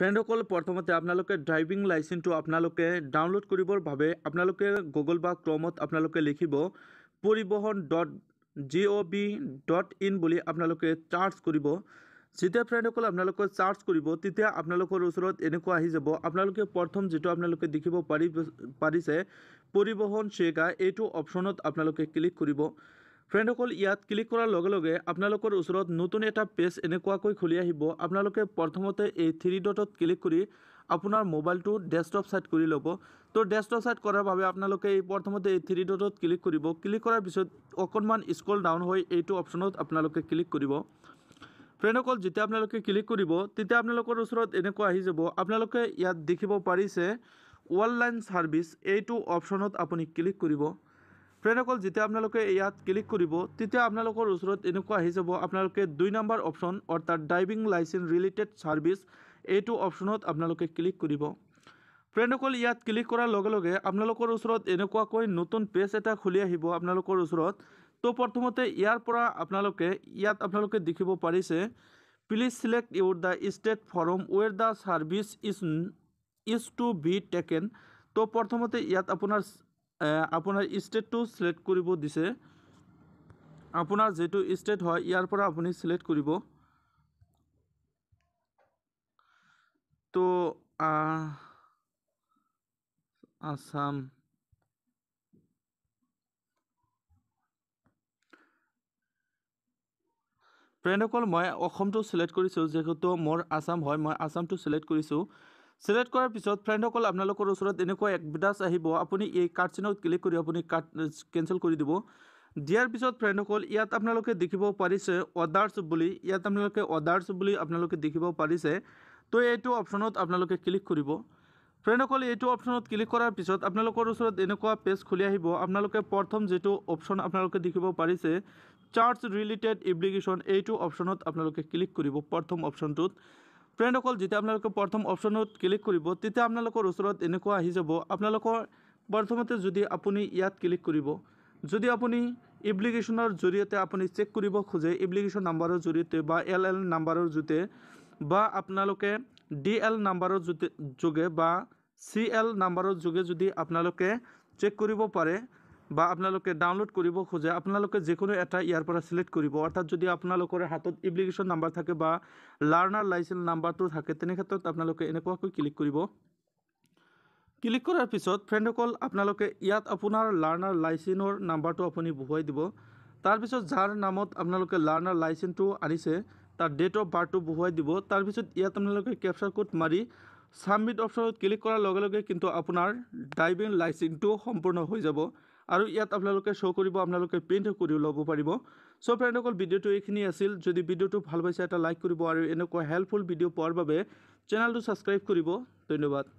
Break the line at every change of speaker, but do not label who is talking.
ফ্ৰেণ্ডসকল প্ৰথমতে আপোনালোকে ড্ৰাইভিং লাইচেঞ্চটো আপোনালোকে ডাউনলোড কৰিবৰ বাবে আপোনালোকে গুগল বা ক্ৰমত আপোনালোকে লিখিব Parivahan dot G O' V dot in বুলি আপোনালোকে চাৰ্চ কৰিব যেতিয়া ফ্ৰেণ্ডসকল আপোনালোকে চাৰ্চ কৰিব তেতিয়া আপোনালোকৰ ওচৰত এনেকুৱা আহি যাব আপোনালোকে প্ৰথম যিটো আপোনালোকে দেখিব পাৰি পাৰিছে পৰিবহণ চেগা এইটো অপশ্যনত আপোনালোকে ক্লিক কৰিব ফ্ৰেণ্ড সকল ইয়াত ক্লিক কৰাৰ লগে লগে আপোনালোকৰ ওচৰত নতুন এটা পেজ এনেকুৱাকৈ খুলি আহিব আপোনালোকে প্ৰথমতে এই থ্ৰী ডটত ক্লিক কৰি আপোনাৰ মোবাইলটো ডেস্কটপ ছাইট কৰি ল'ব তো ডেস্কটপ ছাইট কৰাৰ বাবে আপোনালোকে এই প্ৰথমতে এই থ্ৰী ডটত ক্লিক কৰিব ক্লিক কৰাৰ পিছত অকণমান স্কল ডাউন হৈ এইটো অপশ্যনত আপোনালোকে ক্লিক কৰিব ফ্ৰেণ্ড সকল যেতিয়া আপোনালোকে ক্লিক কৰিব তেতিয়া আপোনালোকৰ ওচৰত এনেকুৱা আহি যাব আপোনালোকে ইয়াত দেখিব পাৰিছে ৱাইল্ড লাইন এইটো অপশ্যনত আপুনি ক্লিক কৰিব ফ্ৰেণ্ডসকল যেতিয়া আপোনালোকে ইয়াত ক্লিক কৰিব তেতিয়া আপোনালোকৰ ওচৰত এনেকুৱা আহি যাব আপোনালোকে দুই নম্বৰ অপশ্যন অৰ্থাৎ ড্ৰাইভিং লাইচেন্স ৰিলেটেড ছাৰ্ভিছ এইটো অপশ্যনত আপোনালোকে ক্লিক কৰিব ফ্ৰেণ্ডসকল ইয়াত ক্লিক কৰাৰ লগে লগে আপোনালোকৰ ওচৰত এনেকুৱাকৈ নতুন পেজ এটা খুলি আহিব আপোনালোকৰ ওচৰত তো প্ৰথমতে ইয়াৰ পৰা আপোনালোকে ইয়াত আপোনালোকে দেখিব পাৰিছে please select your the state form where the service is is to be taken তো প্ৰথমতে ইয়াত আপোনাৰ আপোনাৰ ষ্টেটটো ছিলেক্ট কৰিব দিছে আপোনাৰ যিটো ষ্টেট হয় ইয়াৰ পৰা আপুনি ছিলেক্ট কৰিব তো আসাম ফ্ৰেণ্ডসকল মই অসমটো ছিলেক্ট কৰিছোঁ যিহেতু মোৰ আসাম হয় মই আসামটো ছিলেক্ট কৰিছোঁ ছিলেক্ট কৰাৰ পিছত ফ্ৰেণ্ডসকল আপোনালোকৰ ওচৰত এনেকুৱা এডভাৰ্টাইজ আহিব আপুনি এই কাৰ্ডচিনত ক্লিক কৰি আপুনি কাৰ্ড কেঞ্চেল কৰি দিব দিয়াৰ পিছত ফ্ৰেণ্ডসকল ইয়াত আপোনালোকে দেখিব পাৰিছে অৰ্ডাৰ্চ বুলি ইয়াত আপোনালোকে অৰ্ডাৰ্চ বুলি আপোনালোকে দেখিব পাৰিছে তো এইটো অপশ্যনত আপোনালোকে ক্লিক কৰিব ফ্ৰেণ্ডসকল এইটো অপশ্যনত ক্লিক কৰাৰ পিছত আপোনালোকৰ ওচৰত এনেকুৱা পেজ খুলি আহিব আপোনালোকে প্ৰথম যিটো অপশ্যন আপোনালোকে দেখিব পাৰিছে চাৰ্জ ৰিলেটেড এপ্লিকেশ্যন এইটো অপশ্যনত আপোনালোকে ক্লিক কৰিব প্ৰথম অপশ্যনটোত ফ্ৰেণ্ড অকল যেতিয়া আপোনালোকে প্ৰথম অপশ্যনত ক্লিক কৰিব তেতিয়া আপোনালোকৰ ওচৰত এনেকুৱা আহি যাব আপোনালোকৰ প্ৰথমতে যদি আপুনি ইয়াত ক্লিক কৰিব যদি আপুনি এপ্লিকেশ্যনৰ জৰিয়তে আপুনি চেক কৰিব খোজে এপ্লিকেশ্যন নাম্বাৰৰ জৰিয়তে বা এল এল নাম্বাৰৰ জোতে বা আপোনালোকে ডি এল নাম্বাৰৰ যোগে বা চি এল নাম্বাৰৰ যোগে যদি আপোনালোকে চেক কৰিব পাৰে বা আপোনালোকে ডাউনলোড কৰিব খোজে আপোনালোকে যিকোনো এটা ইয়াৰ পৰা চিলেক্ট কৰিব অৰ্থাৎ যদি আপোনালোকৰ হাতত এপ্লিকেশ্যন নাম্বাৰ থাকে বা লাৰ্ণাৰ লাইচেন্স নাম্বাৰটো থাকে তেনে ক্ষেত্ৰত আপোনালোকে এনেকুৱাকৈ ক্লিক কৰিব ক্লিক কৰাৰ পিছত ফ্ৰেণ্ডসকল আপোনালোকে ইয়াত আপোনাৰ লাৰ্ণাৰ লাইচেন্সৰ নাম্বাৰটো আপুনি বহুৱাই দিব তাৰপিছত যাৰ নামত আপোনালোকে লাৰ্ণাৰ লাইচেন্সটো আনিছে তাৰ ডেট অফ বাৰ্থটো বহুৱাই দিব তাৰপিছত ইয়াত আপোনালোকে কেপচাৰ কোড মাৰি সাবমিট অপশ্যনত ক্লিক করার লগে কিন্তু আপনার ড্রাইভিং লাইসেন্সটিও সম্পূর্ণ হয়ে যাব আর ইয়াত আপনাদের শো করব আপনাদের প্রিন্ট করে লোক পাব সো ফ্রেন্ড অল ভিডিওটি এইখানে আসিল যদি ভিডিওটি ভাল পাইছে একটা লাইক করব আর এনেকা হেল্পফুল ভিডিও পাওয়ার চ্যানেলটি সাবস্ক্রাইব করব ধন্যবাদ